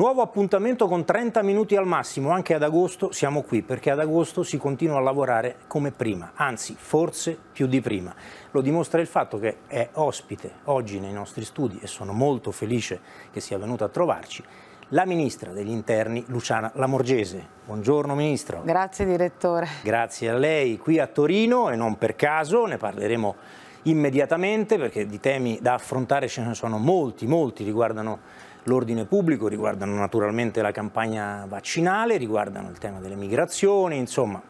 Nuovo appuntamento con 30 minuti al massimo, anche ad agosto siamo qui perché ad agosto si continua a lavorare come prima, anzi forse più di prima. Lo dimostra il fatto che è ospite oggi nei nostri studi e sono molto felice che sia venuta a trovarci la ministra degli interni Luciana Lamorgese. Buongiorno ministro. Grazie direttore. Grazie a lei qui a Torino e non per caso, ne parleremo immediatamente perché di temi da affrontare ce ne sono molti, molti riguardano l'ordine pubblico, riguardano naturalmente la campagna vaccinale, riguardano il tema delle migrazioni, insomma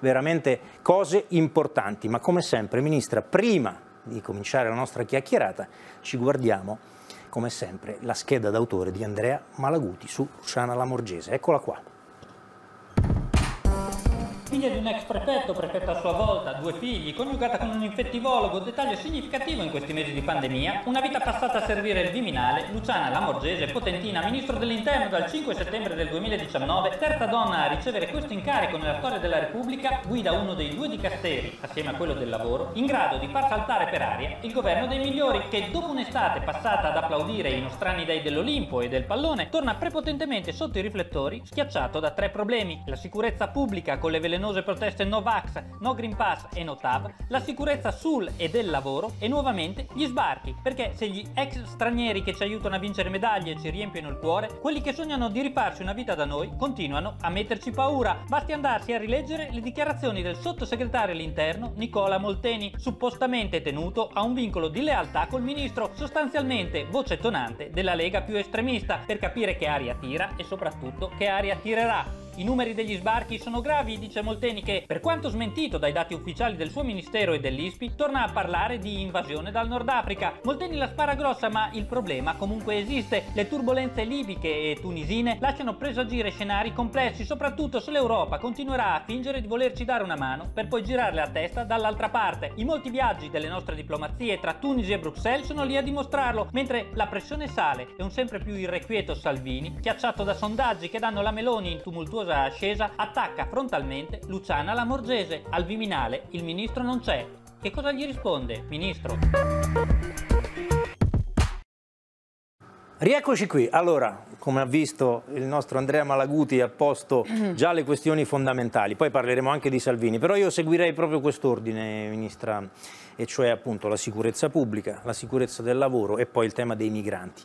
veramente cose importanti. Ma come sempre, Ministra, prima di cominciare la nostra chiacchierata ci guardiamo come sempre la scheda d'autore di Andrea Malaguti su Luciana Lamorgese. Eccola qua figlia di un ex prefetto, prefetto a sua volta, due figli, coniugata con un infettivologo, dettaglio significativo in questi mesi di pandemia, una vita passata a servire il Viminale, Luciana Lamorgese, potentina, ministro dell'interno dal 5 settembre del 2019, terza donna a ricevere questo incarico nella storia della Repubblica, guida uno dei due dicasteri, assieme a quello del lavoro, in grado di far saltare per aria il governo dei migliori, che dopo un'estate passata ad applaudire i nostrani dei dell'Olimpo e del pallone, torna prepotentemente sotto i riflettori, schiacciato da tre problemi, la sicurezza pubblica con le velocità velenose proteste no vax, no green pass e no tab, la sicurezza sul e del lavoro e nuovamente gli sbarchi, perché se gli ex stranieri che ci aiutano a vincere medaglie ci riempiono il cuore, quelli che sognano di rifarci una vita da noi continuano a metterci paura. Basti andarsi a rileggere le dichiarazioni del sottosegretario all'interno Nicola Molteni, suppostamente tenuto a un vincolo di lealtà col ministro, sostanzialmente voce tonante della Lega più estremista, per capire che aria tira e soprattutto che aria tirerà. I numeri degli sbarchi sono gravi, dice Molteni che, per quanto smentito dai dati ufficiali del suo ministero e dell'ISPI, torna a parlare di invasione dal Nord Africa. Molteni la spara grossa, ma il problema comunque esiste. Le turbulenze libiche e tunisine lasciano presagire scenari complessi, soprattutto se l'Europa continuerà a fingere di volerci dare una mano per poi girare la testa dall'altra parte. I molti viaggi delle nostre diplomazie tra Tunisi e Bruxelles sono lì a dimostrarlo, mentre la pressione sale e un sempre più irrequieto Salvini, schiacciato da sondaggi che danno la Meloni in tumultuosa pericolosa ascesa attacca frontalmente Luciana Lamorgese. Al Viminale il ministro non c'è. Che cosa gli risponde, ministro? Rieccoci qui. Allora, come ha visto il nostro Andrea Malaguti, ha posto già le questioni fondamentali. Poi parleremo anche di Salvini. Però io seguirei proprio quest'ordine, Ministra, e cioè appunto la sicurezza pubblica, la sicurezza del lavoro e poi il tema dei migranti.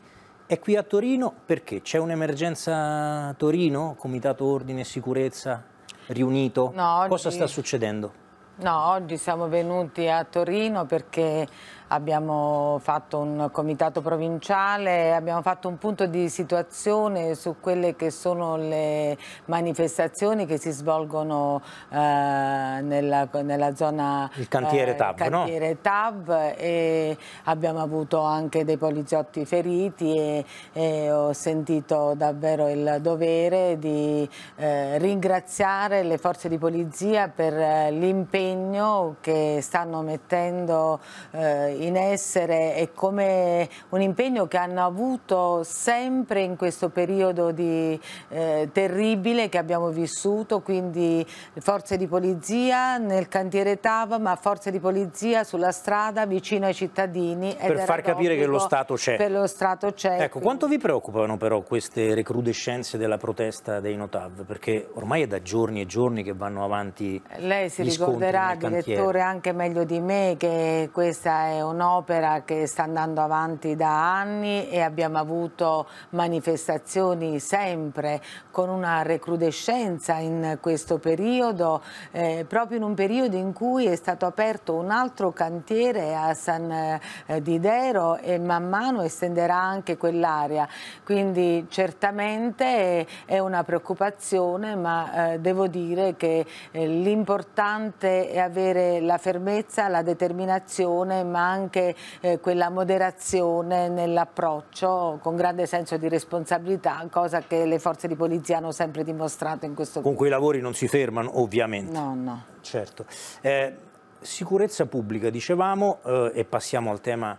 È qui a Torino perché c'è un'emergenza Torino, Comitato Ordine e Sicurezza riunito? No, oggi... Cosa sta succedendo? No, oggi siamo venuti a Torino perché abbiamo fatto un comitato provinciale, abbiamo fatto un punto di situazione su quelle che sono le manifestazioni che si svolgono eh, nella, nella, zona il cantiere, eh, Tab, cantiere no? Tab, e abbiamo avuto anche dei poliziotti feriti e, e ho sentito davvero il dovere di eh, ringraziare le forze di polizia per eh, l'impegno che stanno mettendo eh, in essere e come un impegno che hanno avuto sempre in questo periodo di, eh, terribile che abbiamo vissuto, quindi forze di polizia nel cantiere Tava, ma forze di polizia sulla strada vicino ai cittadini. Per far capire che lo Stato c'è. Per lo Stato c'è. Ecco, quindi... quanto vi preoccupano però queste recrudescenze della protesta dei Notav? Perché ormai è da giorni e giorni che vanno avanti Lei si ricorderà, direttore, anche meglio di me che questa è una un'opera che sta andando avanti da anni e abbiamo avuto manifestazioni sempre con una recrudescenza in questo periodo, eh, proprio in un periodo in cui è stato aperto un altro cantiere a San eh, Didero e man mano estenderà anche quell'area. Quindi certamente è una preoccupazione, ma eh, devo dire che eh, l'importante è avere la fermezza, la determinazione, ma anche anche eh, quella moderazione nell'approccio con grande senso di responsabilità, cosa che le forze di polizia hanno sempre dimostrato in questo Con quei lavori non si fermano ovviamente. No, no. Certo. Eh, sicurezza pubblica, dicevamo, eh, e passiamo al tema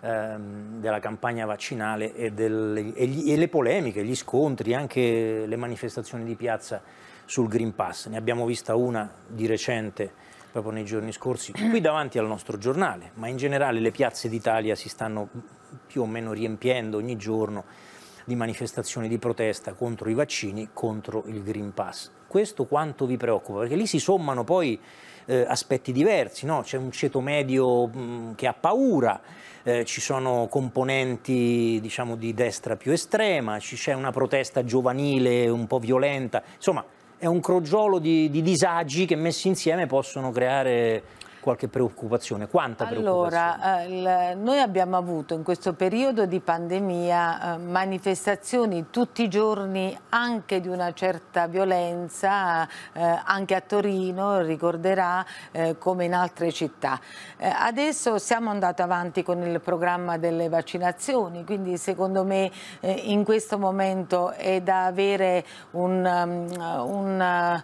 ehm, della campagna vaccinale e, delle, e, gli, e, le polemiche, gli scontri, anche le manifestazioni di piazza sul Green Pass. Ne abbiamo vista una di recente proprio nei giorni scorsi, qui davanti al nostro giornale, ma in generale le piazze d'Italia si stanno più o meno riempiendo ogni giorno di manifestazioni di protesta contro i vaccini, contro il Green Pass. Questo quanto vi preoccupa? Perché lì si sommano poi eh, aspetti diversi, no? c'è un ceto medio mh, che ha paura, eh, ci sono componenti diciamo, di destra più estrema, c'è una protesta giovanile un po' violenta, insomma è un crogiolo di, di disagi che messi insieme possono creare qualche preoccupazione? Quanta allora, preoccupazione? Allora, eh, noi abbiamo avuto in questo periodo di pandemia eh, manifestazioni tutti i giorni anche di una certa violenza, eh, anche a Torino, ricorderà, come in altre città. adesso siamo andati avanti con il programma delle vaccinazioni, quindi secondo me in questo momento è da avere un, um, un,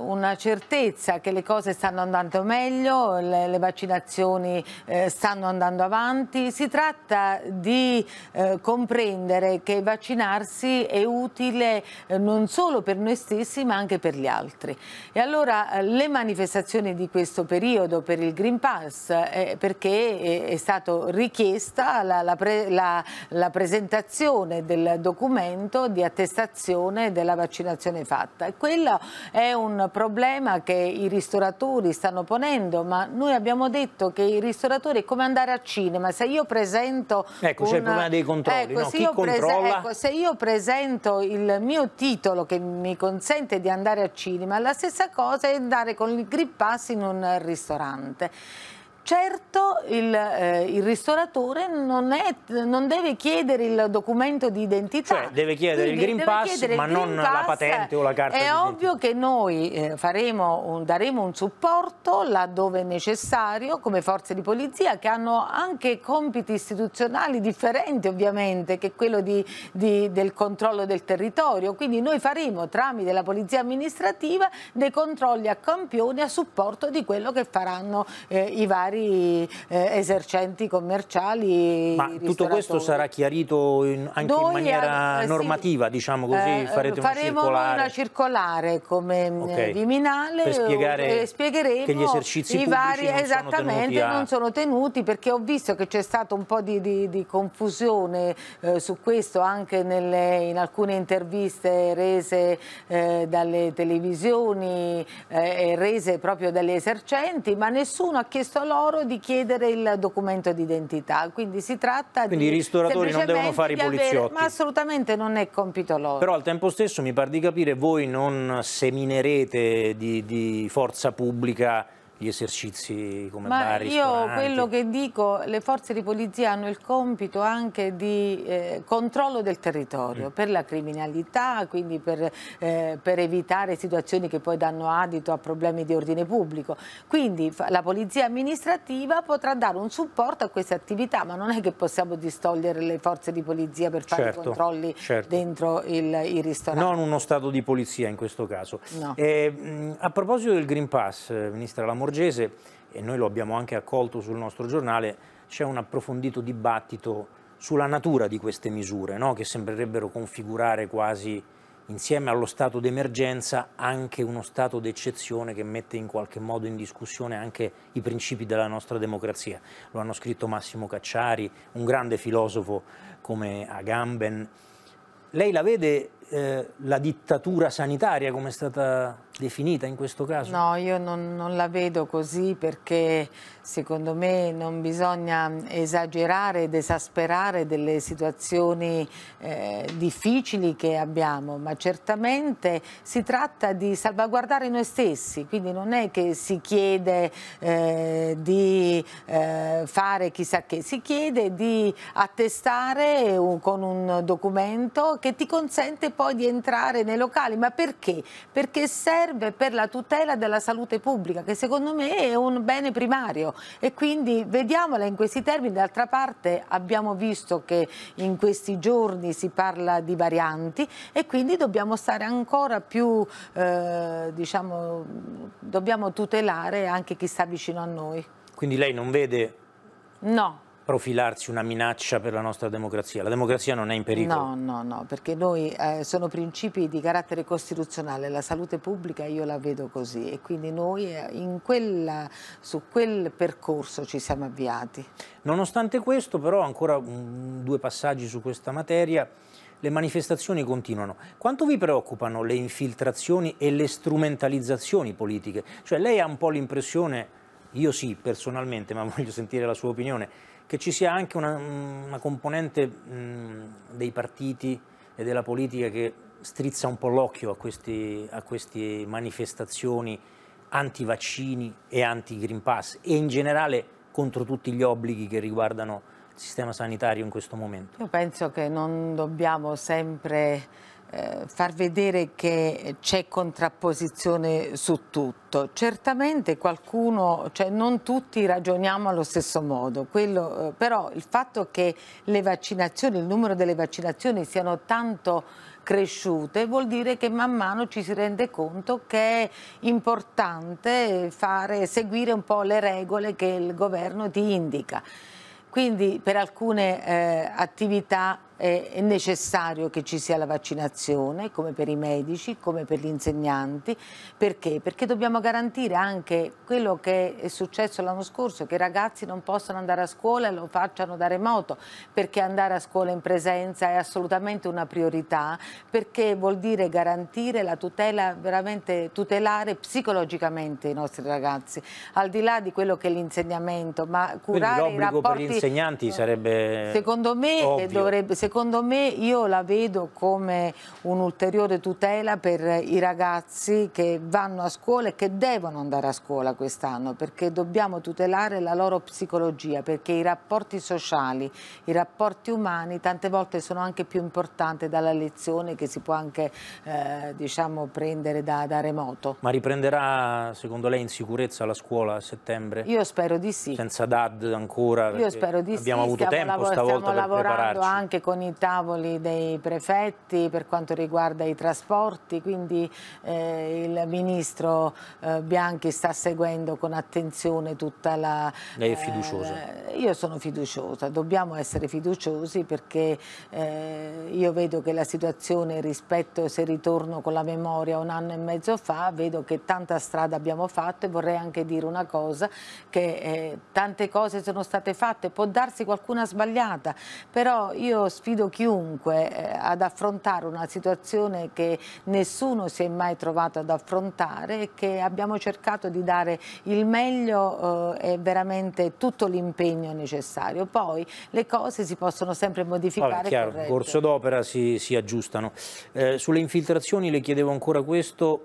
una certezza che le cose stanno andando meglio, consiglio, le, le vaccinazioni eh, stanno andando avanti, si tratta di eh, comprendere che vaccinarsi è utile eh, non solo per noi stessi ma anche per gli altri. E allora eh, le manifestazioni di questo periodo per il Green Pass, eh, perché è, è, stata richiesta la, la, pre, la, la presentazione del documento di attestazione della vaccinazione fatta. E quello è un problema che i ristoratori stanno ponendo dicendo, ma noi abbiamo detto che i ristoratori è come andare al cinema, se io presento... Ecco, una... c'è il problema dei controlli, ecco, no? se, io controlla... ecco, se io presento il mio titolo che mi consente di andare al cinema, la stessa cosa è andare con il grip pass in un ristorante certo il, eh, il ristoratore non, è, non, deve chiedere il documento di identità. Cioè deve chiedere Quindi il Green Pass ma green non pass. la patente o la carta È ovvio che noi eh, un, daremo un supporto laddove necessario come forze di polizia che hanno anche compiti istituzionali differenti ovviamente che quello di, di, del controllo del territorio. Quindi noi faremo tramite la polizia amministrativa dei controlli a campione a supporto di quello che faranno eh, i vari vari eh, esercenti commerciali. Ma tutto questo sarà chiarito in, anche Noi, in maniera eh, normativa, sì. diciamo così, eh, farete una circolare? una circolare come eh, okay. Viminale per eh, spiegare e spiegheremo che gli esercizi i vari non esattamente sono a... non sono tenuti perché ho visto che c'è stata un po' di, di, di confusione eh, su questo anche nelle, in alcune interviste rese dalle televisioni e rese proprio dagli esercenti, ma nessuno ha chiesto loro loro di chiedere il documento d'identità. Quindi si tratta Quindi di... i ristoratori non devono fare i poliziotti. Avere, ma assolutamente non è compito loro. Però al tempo stesso mi pare di capire voi non seminerete di, di forza pubblica gli esercizi come Ma bar, io quello che dico, le forze di polizia hanno il compito anche di eh, controllo del territorio mm. per la criminalità, quindi per, eh, per, evitare situazioni che poi danno adito a problemi di ordine pubblico. Quindi la polizia amministrativa potrà dare un supporto a queste attività, ma non è che possiamo distogliere le forze di polizia per fare certo, i controlli certo. dentro il, i ristoranti. Non uno stato di polizia in questo caso. No. Eh, a proposito del Green Pass, eh, Ministra, la Morgese, e noi lo abbiamo anche accolto sul nostro giornale, c'è un approfondito dibattito sulla natura di queste misure, no? che sembrerebbero configurare quasi insieme allo stato d'emergenza anche uno stato d'eccezione che mette in qualche modo in discussione anche i principi della nostra democrazia. Lo hanno scritto Massimo Cacciari, un grande filosofo come Agamben. Lei la vede eh, la dittatura sanitaria, come è stata definita in questo caso? No, io non, non, la vedo così perché secondo me non bisogna esagerare ed esasperare delle situazioni eh, difficili che abbiamo, ma certamente si tratta di salvaguardare noi stessi, quindi non è che si chiede eh, di eh, fare chissà che, si chiede di attestare un, con un documento che ti consente poi di entrare nei locali. Ma perché? Perché serve per la tutela della salute pubblica, che secondo me è un bene primario. E quindi vediamola in questi termini. D'altra parte abbiamo visto che in questi giorni si parla di varianti e quindi dobbiamo stare ancora più, eh, diciamo, dobbiamo tutelare anche chi sta vicino a noi. Quindi lei non vede... No, profilarsi una minaccia per la nostra democrazia. La democrazia non è in pericolo. No, no, no, perché noi eh, sono principi di carattere costituzionale, la salute pubblica io la vedo così e quindi noi eh, quella, su quel percorso ci siamo avviati. Nonostante questo però ancora mh, due passaggi su questa materia le manifestazioni continuano. Quanto vi preoccupano le infiltrazioni e le strumentalizzazioni politiche? Cioè lei ha un po' l'impressione, io sì personalmente, ma voglio sentire la sua opinione, che ci sia anche una, mm, una componente mh, mm, dei partiti e della politica che strizza un po' l'occhio a, a queste manifestazioni anti-vaccini e anti-Green Pass e in generale contro tutti gli obblighi che riguardano il sistema sanitario in questo momento. Io penso che non dobbiamo sempre eh, far vedere che c'è contrapposizione su tutto. Certamente qualcuno, cioè non tutti ragioniamo allo stesso modo, Quello, eh, però il fatto che le vaccinazioni, il numero delle vaccinazioni siano tanto cresciute vuol dire che man mano ci si rende conto che è importante fare, seguire un po' le regole che il governo ti indica. Quindi per alcune eh, attività è necessario che ci sia la vaccinazione, come per i medici, come per gli insegnanti. Perché? Perché dobbiamo garantire anche quello che è successo l'anno scorso, che i ragazzi non possano andare a scuola e lo facciano da remoto, perché andare a scuola in presenza è assolutamente una priorità, perché vuol dire garantire la tutela, veramente tutelare psicologicamente i nostri ragazzi, al di là di quello che è l'insegnamento, ma curare i rapporti... per gli insegnanti sarebbe Secondo me ovvio. dovrebbe Secondo me io la vedo come un'ulteriore tutela per i ragazzi che vanno a scuola e che devono andare a scuola quest'anno perché dobbiamo tutelare la loro psicologia perché i rapporti sociali, i rapporti umani tante volte sono anche più importanti dalla lezione che si può anche eh, diciamo, prendere da, da remoto. Ma riprenderà secondo lei in sicurezza la scuola a settembre? Io spero di sì. Senza DAD ancora? Io spero di abbiamo sì. Abbiamo avuto tempo stavolta per lavorando prepararci. anche con con i tavoli dei prefetti per quanto riguarda i trasporti, quindi eh, il ministro eh, Bianchi sta seguendo con attenzione tutta la... Lei è eh, fiduciosa? io sono fiduciosa, dobbiamo essere fiduciosi perché eh, io vedo che la situazione rispetto se ritorno con la memoria un anno e mezzo fa, vedo che tanta strada abbiamo fatto e vorrei anche dire una cosa, che eh, tante cose sono state fatte, può darsi qualcuna sbagliata, però io spero sfido chiunque eh, ad affrontare una situazione che nessuno si è mai trovato ad affrontare e che abbiamo cercato di dare il meglio eh, e veramente tutto l'impegno necessario. Poi le cose si possono sempre modificare. Vabbè, chiaro, corretto. corso d'opera si, si, aggiustano. Eh, sulle infiltrazioni le chiedevo ancora questo,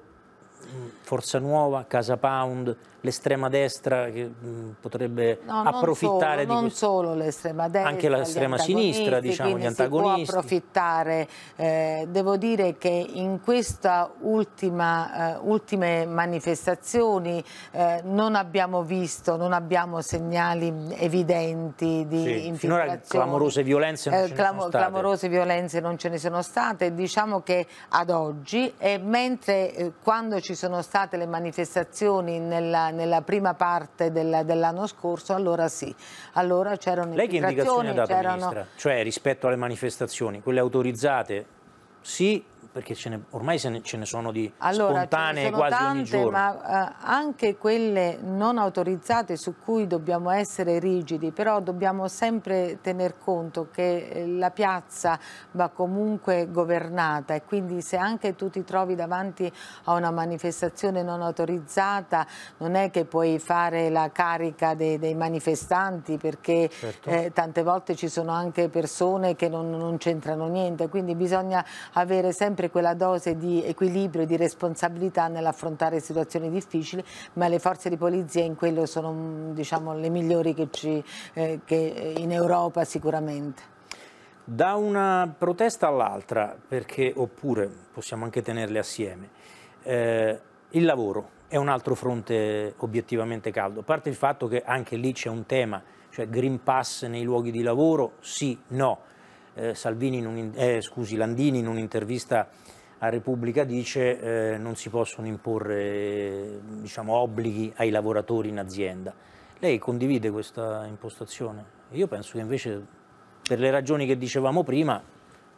mm, Forza Nuova, Casa Pound, l'estrema destra che mm, potrebbe no, approfittare solo, di questo. Non solo l'estrema destra, anche l'estrema sinistra, diciamo, gli antagonisti. Si può approfittare. Eh, devo dire che in queste ultima, eh, ultime manifestazioni eh, non abbiamo visto, non abbiamo segnali evidenti di sì, infiltrazione. clamorose violenze non eh, ce clam ne sono state. Clamorose violenze non ce ne sono state, diciamo che ad oggi e mentre eh, quando ci sono state le manifestazioni nella nella prima parte del, dell'anno scorso, allora sì, allora c'erano Lei che indicazioni ha dato, Ministra? Cioè rispetto alle manifestazioni, quelle autorizzate sì perché ce ne, ormai ce ne, ce ne, sono di allora, spontanee sono quasi tante, ogni giorno. Ma uh, anche quelle non autorizzate su cui dobbiamo essere rigidi, però dobbiamo sempre tener conto che eh, la piazza va comunque governata e quindi se anche tu ti trovi davanti a una manifestazione non autorizzata non è che puoi fare la carica dei, dei manifestanti perché certo. eh, tante volte ci sono anche persone che non, non c'entrano niente, quindi bisogna avere sempre sempre quella dose di equilibrio e di responsabilità nell'affrontare situazioni difficili, ma le forze di polizia in quello sono mm, diciamo, le migliori che, ci, eh, che eh, in Europa sicuramente. Da una protesta all'altra, perché oppure possiamo anche tenerle assieme, eh, il lavoro è un altro fronte obiettivamente caldo, a parte il fatto che anche lì c'è un tema, cioè Green Pass nei luoghi di lavoro, sì, no eh, in un, eh, scusi, Landini in un'intervista a Repubblica dice eh, non si possono imporre diciamo, obblighi ai lavoratori in azienda. Lei condivide questa impostazione? Io penso che invece per le ragioni che dicevamo prima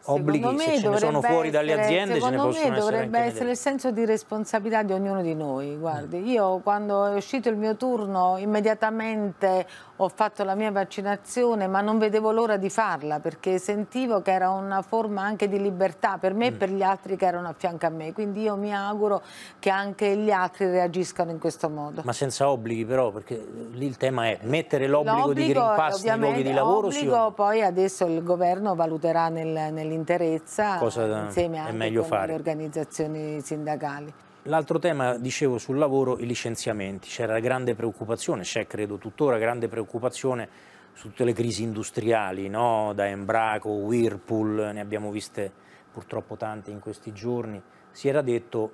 obblighi se ce ne sono fuori essere, dalle aziende ce ne possono essere Secondo me dovrebbe essere il senso di responsabilità di ognuno di noi. Guardi, mm. io quando è uscito il mio turno immediatamente ho fatto la mia vaccinazione ma non vedevo l'ora di farla perché sentivo che era una forma anche di libertà per me e mm. per gli altri che erano a fianco a me. Quindi io mi auguro che anche gli altri reagiscano in questo modo. Ma senza obblighi però, perché lì il tema è mettere l'obbligo di Green Pass nei luoghi di lavoro. L'obbligo sì poi adesso il governo valuterà nel, nell'interezza insieme anche alle organizzazioni sindacali. L'altro tema, dicevo, sul lavoro, i licenziamenti. C'era grande preoccupazione, c'è credo tuttora grande preoccupazione su tutte le crisi industriali, no? da Embraco, Whirlpool, ne abbiamo viste purtroppo tante in questi giorni. Si era detto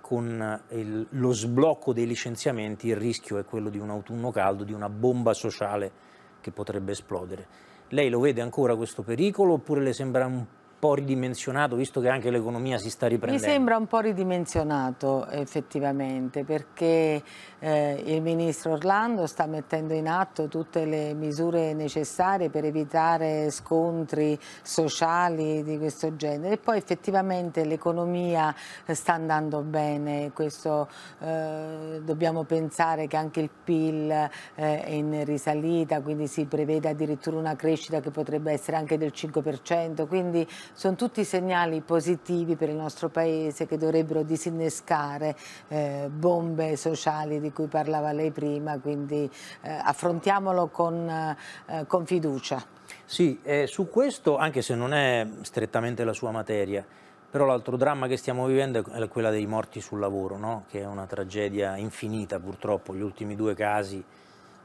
con il, lo sblocco dei licenziamenti il rischio è quello di un autunno caldo, di una bomba sociale che potrebbe esplodere. Lei lo vede ancora questo pericolo oppure le sembra un po' ridimensionato, visto che anche l'economia si sta riprendendo? Mi sembra un po' ridimensionato effettivamente, perché eh, il ministro Orlando sta mettendo in atto tutte le misure necessarie per evitare scontri sociali di questo genere e poi effettivamente l'economia eh, sta andando bene, questo eh, dobbiamo pensare che anche il PIL eh, è in risalita, quindi si prevede addirittura una crescita che potrebbe essere anche del 5%, quindi sono tutti segnali positivi per il nostro Paese che dovrebbero disinnescare eh, bombe sociali di cui parlava lei prima, quindi eh, affrontiamolo con, eh, con, fiducia. Sì, eh, su questo, anche se non è strettamente la sua materia, però l'altro dramma che stiamo vivendo è quella dei morti sul lavoro, no? che è una tragedia infinita purtroppo, gli ultimi due casi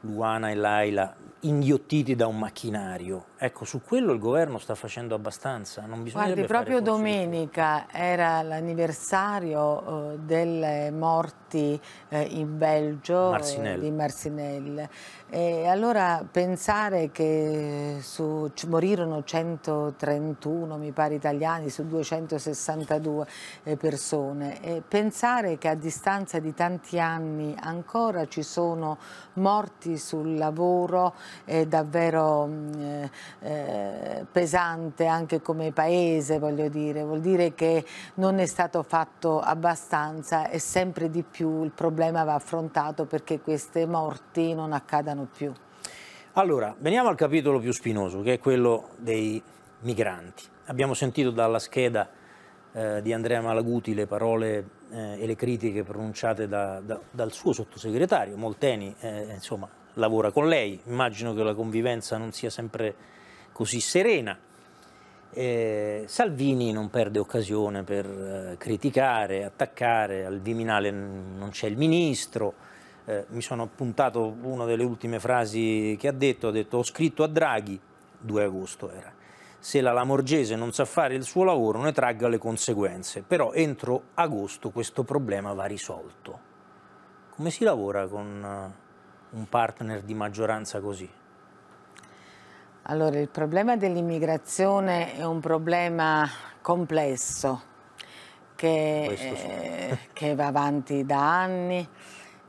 Luana e Laila, inghiottiti da un macchinario. Ecco, su quello il governo sta facendo abbastanza. Non Guardi, proprio domenica era l'anniversario eh, delle morti eh, in Belgio eh, Marcinelle. di Marcinelle. E allora pensare che su, morirono 131, mi pare, italiani su 262 eh, persone e pensare che a distanza di tanti anni ancora ci sono morti sul lavoro è davvero mm, eh, eh, pesante anche come paese, voglio dire, vuol dire che non è stato fatto abbastanza e sempre di più il problema va affrontato perché queste morti non accadano più. Allora, veniamo al capitolo più spinoso, che è quello dei migranti. Abbiamo sentito dalla scheda eh, di Andrea Malaguti le parole eh, e le critiche pronunciate da, da, dal suo sottosegretario Molteni, eh, insomma, lavora con lei, immagino che la convivenza non sia sempre così serena. Eh, Salvini non perde occasione per eh, criticare, attaccare, al Viminale non c'è il ministro, eh, mi sono appuntato una delle ultime frasi che ha detto, ha detto ho scritto a Draghi, 2 agosto era, se la Lamorgese non sa fare il suo lavoro ne tragga le conseguenze, però entro agosto questo problema va risolto. Come si lavora con eh, un partner di maggioranza così? Allora, il problema dell'immigrazione è un problema complesso che, eh, che va avanti da anni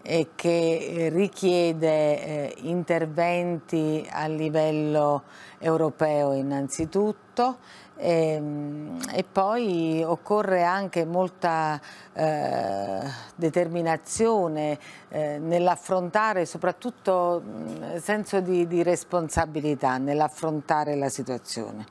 e che richiede eh, interventi a livello europeo innanzitutto, e, ehm, e, poi occorre anche molta eh, determinazione eh, nell'affrontare, soprattutto mh, mm, senso di, di responsabilità nell'affrontare la situazione.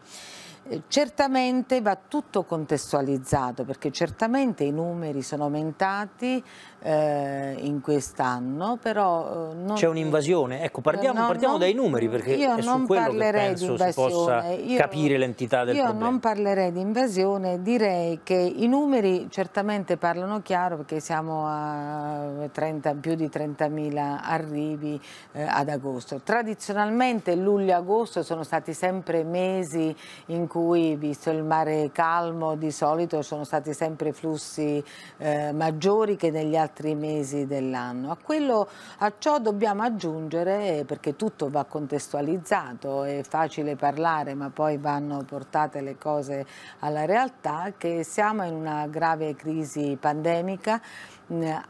Eh, certamente va tutto contestualizzato perché certamente i numeri sono aumentati, eh, in quest'anno, però... Eh, C'è un'invasione? Ecco, partiamo, eh, no, partiamo non, dai numeri perché io è su quello che penso si possa io, capire l'entità del io problema. Io non parlerei di invasione, direi che i numeri certamente parlano chiaro perché siamo a 30, più di 30.000 arrivi eh, ad agosto. Tradizionalmente luglio e agosto sono stati sempre mesi in cui, visto il mare calmo, di solito sono stati sempre flussi eh, maggiori che negli altri altri mesi dell'anno. A, a ciò dobbiamo aggiungere, perché tutto va contestualizzato, è facile parlare ma poi vanno portate le cose alla realtà, che siamo in una grave crisi pandemica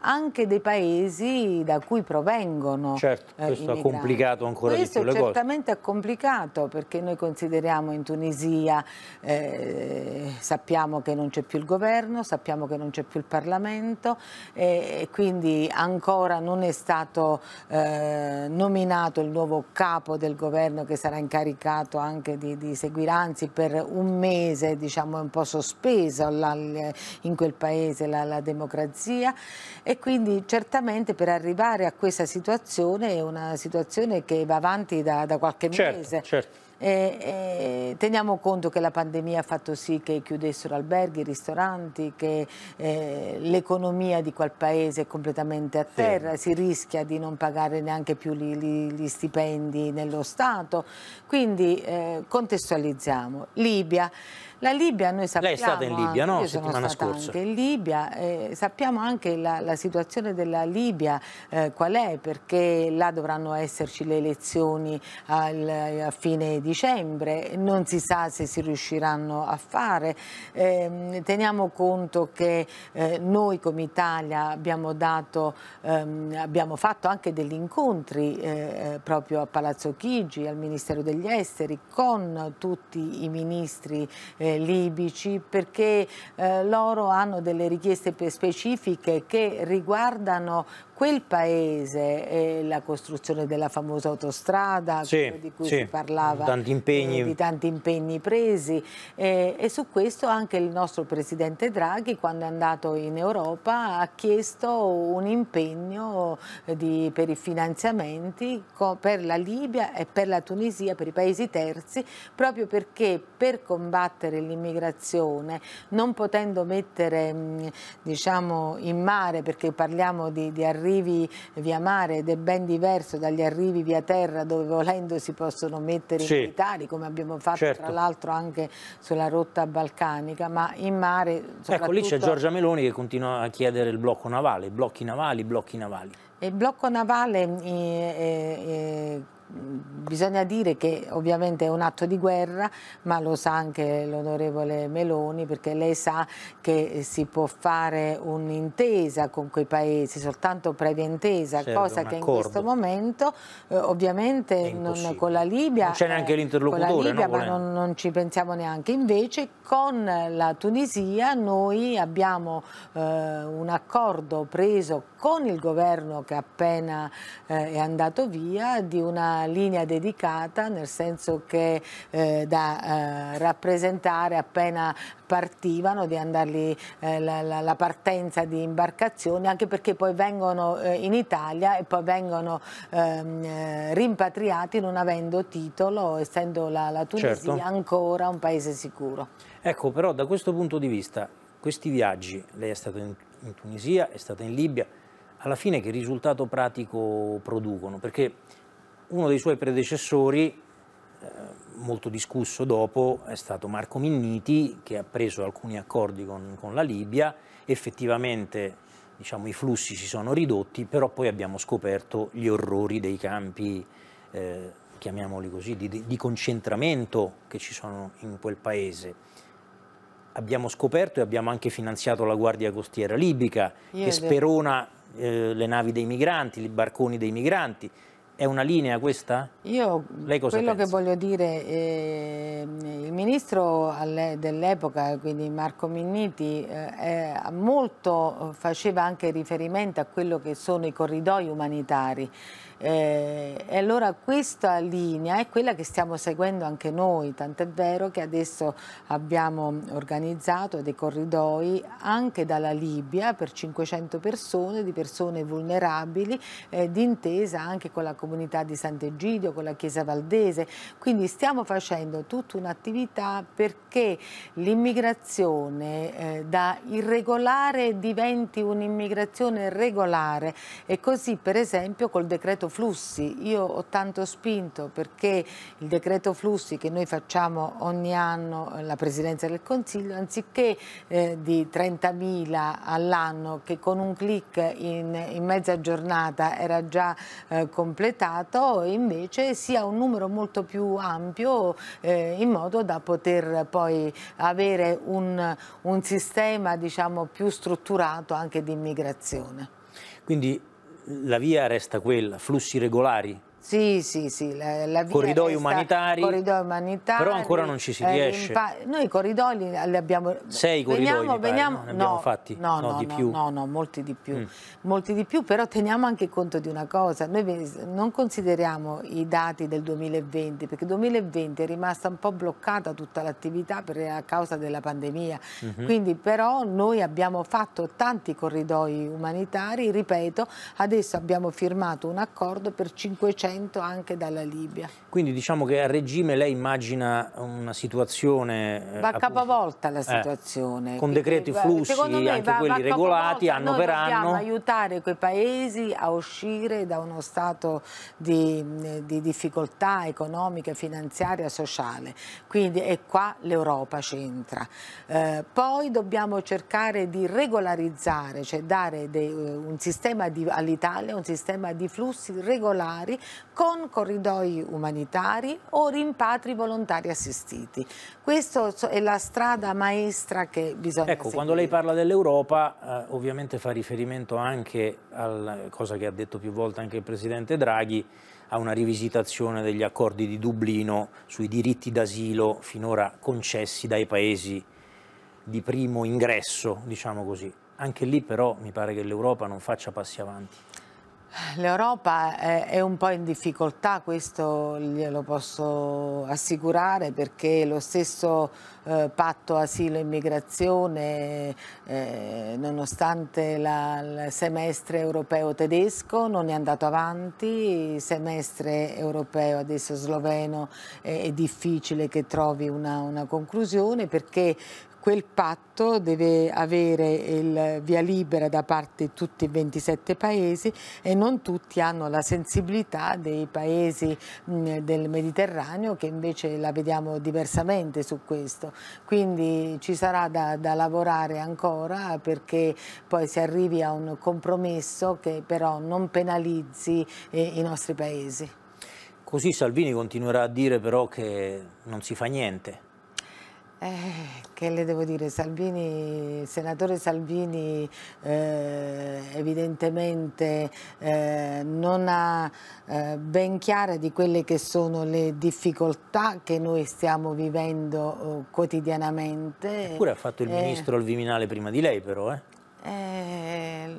anche dei paesi da cui provengono. Certo, eh, questo ha complicato ancora questo di più le cose. Questo certamente ha complicato perché noi consideriamo in Tunisia, eh, sappiamo che non c'è più il governo, sappiamo che non c'è più il Parlamento eh, e quindi ancora non è stato eh, nominato il nuovo capo del governo che sarà incaricato anche di, di seguire, anzi per un mese diciamo è un po' sospeso la, in quel paese la, la democrazia e quindi certamente per arrivare a questa situazione è una situazione che va avanti da, da qualche certo, mese. Certo. E, e, teniamo conto che la pandemia ha fatto sì che chiudessero alberghi, ristoranti, che eh, l'economia di quel paese è completamente a terra, sì. si rischia di non pagare neanche più gli, gli, gli stipendi nello Stato, quindi eh, contestualizziamo. Libia. La Libia noi sappiamo... Lei è stata in Libia, no? Io settimana scorsa. Anche in Libia, eh, sappiamo anche la, la, situazione della Libia eh, qual è, perché là dovranno esserci le elezioni al, a fine dicembre, non si sa se si riusciranno a fare. Eh, teniamo conto che eh, noi come Italia abbiamo, dato, ehm, abbiamo fatto anche degli incontri eh, eh, proprio a Palazzo Chigi, al Ministero degli Esteri, con tutti i ministri eh, eh, libici perché eh, loro hanno delle richieste specifiche che riguardano quel paese, eh, la costruzione della famosa autostrada sì, di cui sì, si parlava, tanti eh, impegni. di tanti impegni presi eh, e su questo anche il nostro Presidente Draghi quando è andato in Europa ha chiesto un impegno eh, di, per i finanziamenti per la Libia e per la Tunisia, per i paesi terzi, proprio perché per combattere gestire l'immigrazione, non potendo mettere mm, diciamo, in mare, perché parliamo di, di arrivi via mare ed è ben diverso dagli arrivi via terra dove volendo si possono mettere sì. i militari, come abbiamo fatto certo. tra l'altro anche sulla rotta balcanica, ma in mare... Ecco, lì c'è Giorgia Meloni che continua a chiedere il blocco navale, blocchi navali, blocchi navali. Il blocco navale eh, eh, eh bisogna dire che ovviamente è un atto di guerra, ma lo sa anche l'onorevole Meloni, perché lei sa che si può fare un'intesa con quei paesi, soltanto previa intesa, certo, cosa che in questo momento eh, ovviamente non, con la Libia, non c'è neanche eh, l'interlocutore, con la Libia, no? ma non, non, ci pensiamo neanche. Invece con la Tunisia noi abbiamo eh, un accordo preso con il governo che appena eh, è andato via di una linea dedicata, nel senso che eh, da eh, rappresentare appena partivano, di andarli eh, la, la, la, partenza di imbarcazioni, anche perché poi vengono eh, in Italia e poi vengono ehm, eh, rimpatriati non avendo titolo, essendo la, la Tunisia certo. ancora un paese sicuro. Ecco, però da questo punto di vista, questi viaggi, lei è stata in, in Tunisia, è stata in Libia, alla fine che risultato pratico producono? Perché uno dei suoi predecessori, eh, molto discusso dopo, è stato Marco Minniti che ha preso alcuni accordi con, con la Libia, effettivamente diciamo, i flussi si sono ridotti, però poi abbiamo scoperto gli orrori dei campi, eh, chiamiamoli così, di, di concentramento che ci sono in quel paese abbiamo scoperto e abbiamo anche finanziato la Guardia Costiera Libica, Iede. che sperona eh, le navi dei migranti, i barconi dei migranti, è una linea questa? Io Lei cosa quello pensa? che voglio dire, eh, il ministro dell'epoca, quindi Marco Minniti, eh, molto eh, faceva anche riferimento a quello che sono i corridoi umanitari. Eh, e allora questa linea è quella che stiamo seguendo anche noi, tant'è vero che adesso abbiamo organizzato dei corridoi anche dalla Libia per 500 persone, di persone vulnerabili, eh, d'intesa anche con la comunità di Sant'Egidio, con la Chiesa Valdese. Quindi stiamo facendo tutta un'attività perché l'immigrazione eh, da irregolare diventi un'immigrazione regolare e così per esempio col decreto decreto flussi. Io ho tanto spinto perché il decreto flussi che noi facciamo ogni anno eh, la Presidenza del Consiglio, anziché eh, di 30.000 all'anno che con un clic in, in mezza giornata era già eh, completato, invece sia un numero molto più ampio eh, in modo da poter poi avere un, un sistema diciamo, più strutturato anche di immigrazione. Quindi la via resta quella, flussi regolari, sì, sì, sì. La, la corridoi resta, umanitari. Corridoi umanitari. Però ancora non ci si eh, riesce. Eh, noi i corridoi li, abbiamo... Sei corridoi veniamo, veniamo, no? abbiamo fatti? No, no, no, di più. no, no molti di più. Mm. Molti di più, però teniamo anche conto di una cosa. Noi non consideriamo i dati del 2020, perché 2020 è rimasta un po' bloccata tutta l'attività a causa della pandemia. Mm -hmm. Quindi però noi abbiamo fatto tanti corridoi umanitari, ripeto, adesso abbiamo firmato un accordo per 500 momento anche dalla Libia. Quindi diciamo che a regime lei immagina una situazione... Eh, va capovolta la eh, situazione. Eh, con decreti flussi, me, anche va, quelli va regolati, anno Noi per anno. Noi dobbiamo aiutare quei paesi a uscire da uno stato di, di difficoltà economica, finanziaria, sociale. Quindi è qua l'Europa c'entra. Eh, poi dobbiamo cercare di regolarizzare, cioè dare de, eh, un sistema all'Italia, un sistema di flussi regolari con corridoi umanitari o rimpatri volontari assistiti. Questa è la strada maestra che bisogna Ecco, seguire. quando lei parla dell'Europa eh, ovviamente fa riferimento anche a cosa che ha detto più volte anche il Presidente Draghi, a una rivisitazione degli accordi di Dublino sui diritti d'asilo finora concessi dai paesi di primo ingresso, diciamo così. Anche lì però mi pare che l'Europa non faccia passi avanti. L'Europa è un po' in difficoltà, questo glielo posso assicurare, perché lo stesso eh, patto asilo e immigrazione, eh, nonostante la, il semestre europeo tedesco, non è andato avanti, il semestre europeo adesso sloveno è, è difficile che trovi una, una conclusione, perché quel patto deve avere il via libera da parte di tutti i 27 paesi e non tutti hanno la sensibilità dei paesi mm, del Mediterraneo che invece la vediamo diversamente su questo. Quindi ci sarà da, da lavorare ancora perché poi si arrivi a un compromesso che però non penalizzi eh, i nostri paesi. Così Salvini continuerà a dire però che non si fa niente eh, che le devo dire, Salvini, senatore Salvini eh, evidentemente eh, non ha eh, ben chiara di quelle che sono le difficoltà che noi stiamo vivendo eh, quotidianamente. Eppure ha fatto il eh. ministro al Viminale prima di lei però, eh? Eh,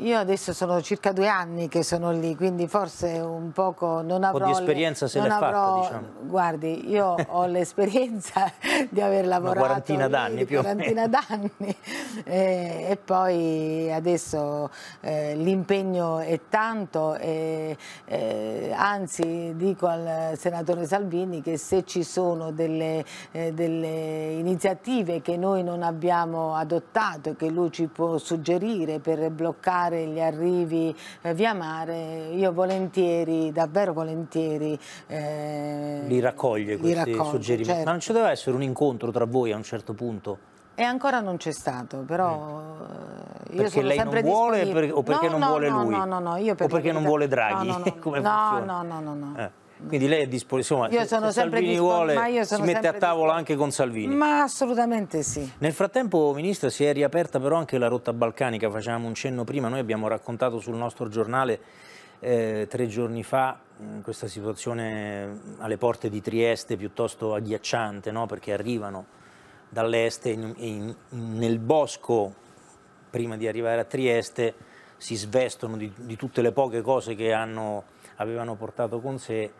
io adesso sono circa due anni che sono lì, quindi forse un poco non avrò... Un po' di esperienza se l'è fatta, diciamo. Guardi, io ho l'esperienza di aver lavorato... Una quarantina d'anni più quarantina d'anni eh, e poi adesso eh, l'impegno è tanto e eh, anzi dico al senatore Salvini che se ci sono delle, eh, delle iniziative che noi non abbiamo adottato e che lui ci può suggerire suggerire per bloccare gli arrivi eh, via mare, io volentieri, davvero volentieri. Eh, li raccoglie questi li raccoglie, suggerimenti. Certo. Ma non ci certo. doveva essere un incontro tra voi a un certo punto? E ancora non c'è stato, però mm. io perché sono lei sempre non vuole per, o perché no, non no, vuole no, lui? No, no, no, io perché o perché non vuole Draghi? No, no, no, no, no. Eh. Quindi lei è disposizione. io sono se sempre Salvini vuole si mette a tavola anche con Salvini. Ma assolutamente sì. Nel frattempo, Ministra, si è riaperta però anche la rotta balcanica, Facciamo un cenno prima, noi abbiamo raccontato sul nostro giornale eh, tre giorni fa questa situazione alle porte di Trieste piuttosto agghiacciante, no? perché arrivano dall'est e nel bosco, prima di arrivare a Trieste, si svestono di, di tutte le poche cose che hanno, avevano portato con sé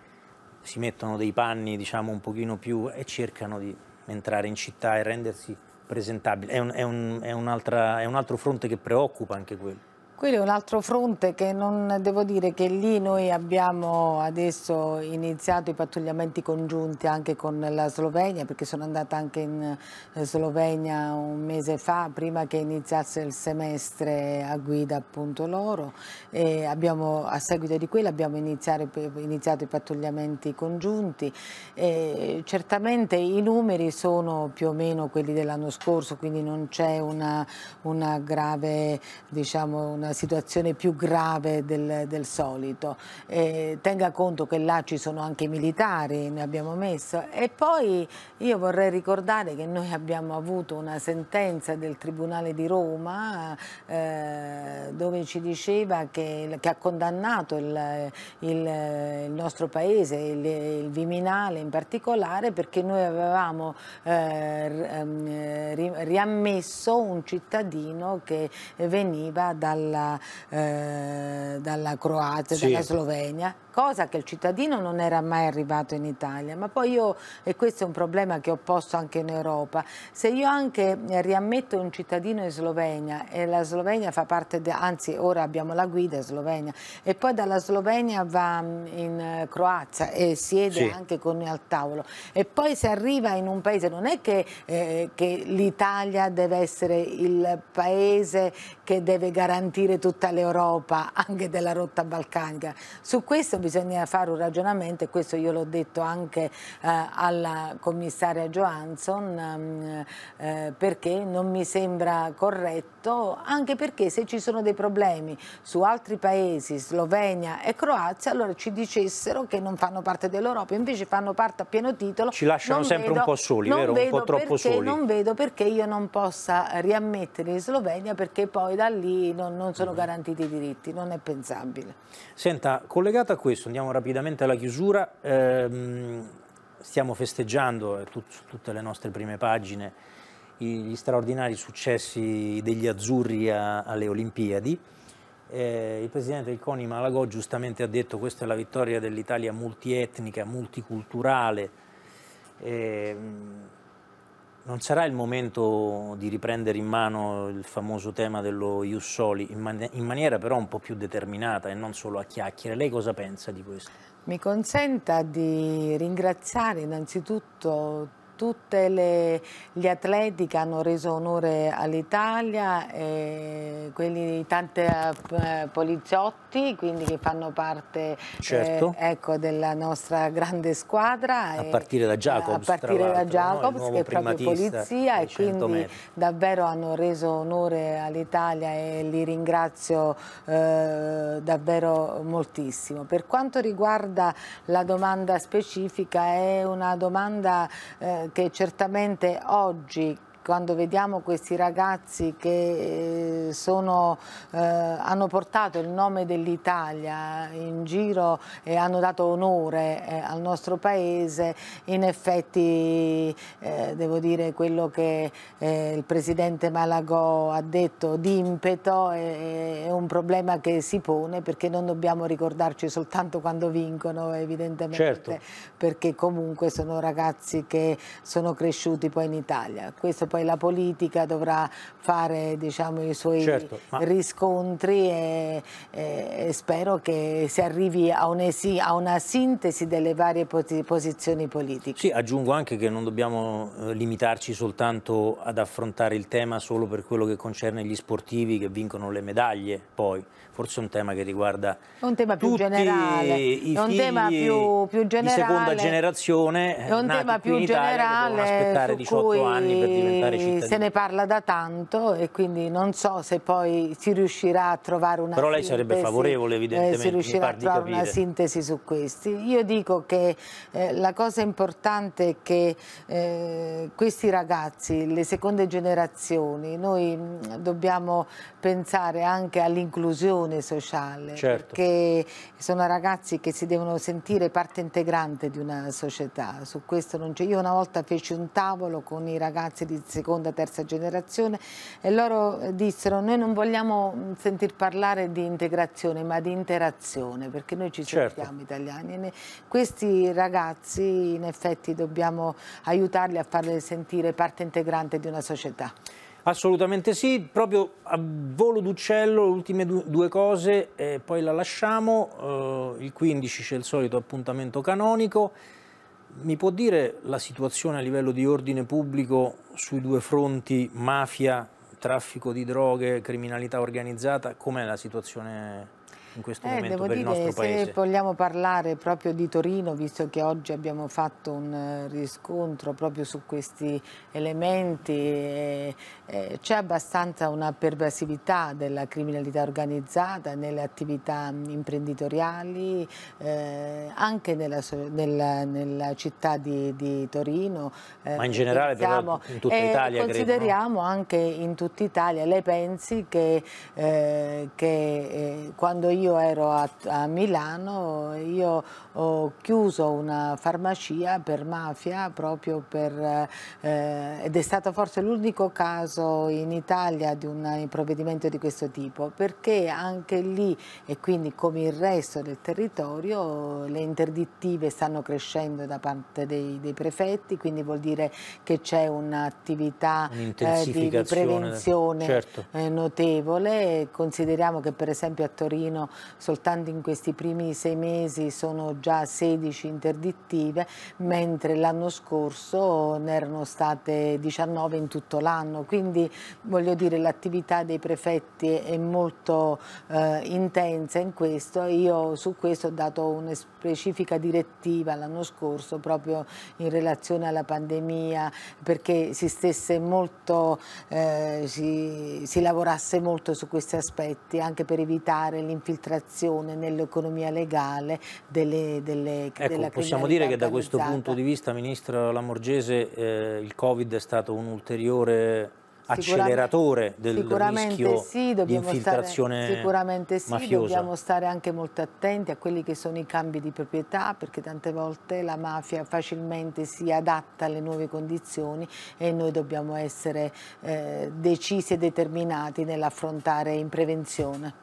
si mettono dei panni diciamo un pochino più e cercano di entrare in città e rendersi presentabili. È un, è un, è un altro fronte che preoccupa anche quello. Quello è un altro fronte che non devo dire che lì noi abbiamo adesso iniziato i pattugliamenti congiunti anche con la Slovenia perché sono andata anche in eh, Slovenia un mese fa prima che iniziasse il semestre a guida appunto loro e abbiamo, a seguito di quello abbiamo iniziato, iniziato i pattugliamenti congiunti e certamente i numeri sono più o meno quelli dell'anno scorso quindi non c'è una, una grave diciamo una situazione più grave del, del solito. Eh, tenga conto che là ci sono anche i militari, ne abbiamo messo. E poi io vorrei ricordare che noi abbiamo avuto una sentenza del Tribunale di Roma eh, dove ci diceva che, che ha condannato il, il, il, nostro paese, il, il Viminale in particolare, perché noi avevamo eh, ehm, riammesso un cittadino che veniva dal dalla, eh, dalla Croazia, sì. dalla Slovenia cosa che il cittadino non era mai arrivato in Italia. Ma poi io, e questo è un problema che ho posto anche in Europa, se io anche riammetto un cittadino in Slovenia e la Slovenia fa parte, de, anzi ora abbiamo la guida in Slovenia, e poi dalla Slovenia va in Croazia e siede sì. anche con al tavolo e poi se arriva in un paese non è che, eh, che l'Italia deve essere il paese che deve garantire tutta l'Europa anche della rotta balcanica su questo bisogna fare un ragionamento e questo io l'ho detto anche eh, alla commissaria Johansson mm, eh, perché non mi sembra corretto anche perché se ci sono dei problemi su altri paesi, Slovenia e Croazia allora ci dicessero che non fanno parte dell'Europa invece fanno parte a pieno titolo ci lasciano non sempre vedo, un po' soli, vero? Un po' troppo perché, soli non vedo perché io non possa riammettere in Slovenia perché poi da lì non, non sono mm. garantiti i diritti non è pensabile Senta, collegata a questo questo, andiamo rapidamente alla chiusura. Eh, stiamo festeggiando eh, tut, su tutte le nostre prime pagine gli straordinari successi degli azzurri a, alle Olimpiadi. Eh, il presidente del CONI Malagò giustamente ha detto che questa è la vittoria dell'Italia multietnica, multiculturale. Eh, non sarà il momento di riprendere in mano il famoso tema dello Iussoli in, man in maniera però un po' più determinata e non solo a chiacchiere. Lei cosa pensa di questo? Mi consenta di ringraziare innanzitutto tutti gli atleti che hanno reso onore all'Italia, eh, quelli tanti eh, poliziotti, quindi che fanno parte certo. eh, ecco, della nostra grande squadra. A eh, partire da Jacobs, a partire da Jacobs no? che è proprio polizia e quindi metri. davvero hanno reso onore all'Italia e li ringrazio eh, davvero moltissimo. Per quanto riguarda la domanda specifica, è una domanda eh, che certamente oggi quando vediamo questi ragazzi che eh, sono, eh, hanno portato il nome dell'Italia in giro e hanno dato onore eh, al nostro paese, in effetti eh, devo dire quello che eh, il Presidente Malagò ha detto di impeto è, è un problema che si pone perché non dobbiamo ricordarci soltanto quando vincono evidentemente, certo. perché comunque sono ragazzi che sono cresciuti poi in Italia. Questo poi la politica dovrà fare diciamo, i suoi certo, ma... riscontri e, e, spero che si arrivi a, un esi, a una sintesi delle varie posizioni politiche. Sì, aggiungo anche che non dobbiamo eh, limitarci soltanto ad affrontare il tema solo per quello che concerne gli sportivi che vincono le medaglie, poi forse è un tema che riguarda un tema più generale, i un figli, tema più, più generale, di seconda generazione, è un tema più in generale Italia, aspettare 18 cui... anni per diventare parlamentare cittadino. Se ne parla da tanto e quindi non so se poi si riuscirà a trovare una Però lei sintesi, sarebbe favorevole evidentemente. Eh, si riuscirà a trovare una sintesi su questi. Io dico che eh, la cosa importante è che eh, questi ragazzi, le seconde generazioni, noi mm, dobbiamo pensare anche all'inclusione sociale. Certo. Perché sono ragazzi che si devono sentire parte integrante di una società. Su questo non c'è. Io una volta feci un tavolo con i ragazzi di seconda, terza generazione e loro eh, dissero noi non vogliamo mm, sentir parlare di integrazione ma di interazione perché noi ci certo. sentiamo italiani. E questi ragazzi in effetti dobbiamo aiutarli a farli sentire parte integrante di una società. Assolutamente sì, proprio a volo d'uccello, le ultime due cose, eh, poi la lasciamo, eh, il 15 c'è il solito appuntamento canonico, mi può dire la situazione a livello di ordine pubblico sui due fronti mafia, traffico di droghe, criminalità organizzata? Com'è la situazione in questo eh, momento per dire, il nostro paese? Se vogliamo parlare proprio di Torino, visto che oggi abbiamo fatto un eh, riscontro proprio su questi elementi, eh, eh, c'è abbastanza una pervasività della criminalità organizzata nelle attività imprenditoriali, eh, anche nella, nella, nella, città di, di Torino. Eh, Ma in generale pensiamo, però in tutta Italia? Consideriamo credo, no? anche in tutta Italia. Lei pensi che, che quando io io ero a, a Milano, io ho chiuso una farmacia per mafia proprio per, eh, ed è stato forse l'unico caso in Italia di un provvedimento di questo tipo, perché anche lì e quindi come il resto del territorio le interdittive stanno crescendo da parte dei, dei prefetti, quindi vuol dire che c'è un'attività un eh, di, di, prevenzione certo. eh, notevole, consideriamo che per esempio a Torino soltanto in questi primi sei mesi sono già 16 interdittive, mentre l'anno scorso ne erano state 19 in tutto l'anno. Quindi voglio dire l'attività dei prefetti è molto eh, intensa in questo. Io su questo ho dato una specifica direttiva l'anno scorso proprio in relazione alla pandemia perché si stesse molto, eh, si, si lavorasse molto su questi aspetti anche per evitare l'infiltrazione penetrazione nell'economia legale delle, delle ecco, possiamo dire che da questo punto di vista, Ministra Lamorgese, eh, il Covid è stato un ulteriore acceleratore del sicuramente rischio sì, di infiltrazione stare, Sicuramente sì, mafiosa. dobbiamo stare anche molto attenti a quelli che sono i cambi di proprietà perché tante volte la mafia facilmente si adatta alle nuove condizioni e noi dobbiamo essere eh, decisi e determinati nell'affrontare in prevenzione.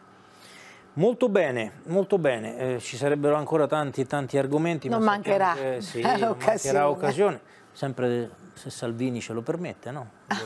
Molto bene, molto bene. Eh, ci sarebbero ancora tanti tanti argomenti. Non ma mancherà, che, eh, sì, non Sempre se Salvini ce lo permette, no?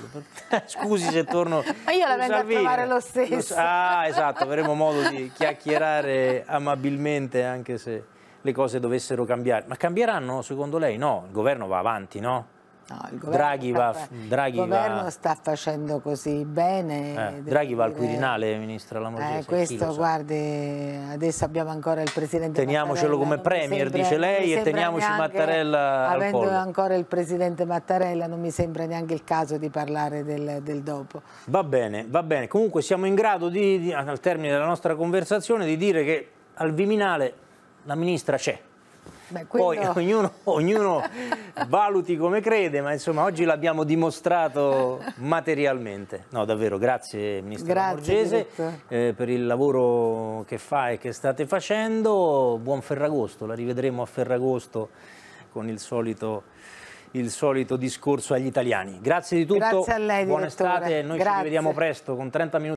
Scusi se torno Ma io la vengo Salvini. a trovare lo stesso. Ah, esatto, avremo modo di chiacchierare amabilmente anche se le cose dovessero cambiare. Ma cambieranno secondo lei? No, il governo va avanti, no? No, il governo, Draghi sta, va, Draghi il governo va... sta facendo così bene. Eh, Draghi va al Quirinale, Ministro Lamorgese. Eh, questo, guardi, adesso abbiamo ancora il Presidente Teniamocelo Mattarella, come Premier, sembra, dice lei, e teniamoci neanche, Mattarella Avendo pollo. ancora il Presidente Mattarella non mi sembra neanche il caso di parlare del, del dopo. Va bene, va bene. Comunque siamo in grado, di, di, al termine della nostra conversazione, di dire che al Viminale la Ministra c'è. Beh, quello... Poi ognuno, ognuno valuti come crede, ma insomma oggi l'abbiamo dimostrato materialmente. No, davvero, grazie Ministro Borgese eh, per il lavoro che fa e che state facendo. Buon Ferragosto, la rivedremo a Ferragosto con il solito, il solito discorso agli italiani. Grazie di tutto, grazie a lei, buona direttore. estate, noi grazie. ci rivediamo presto con 30 minuti.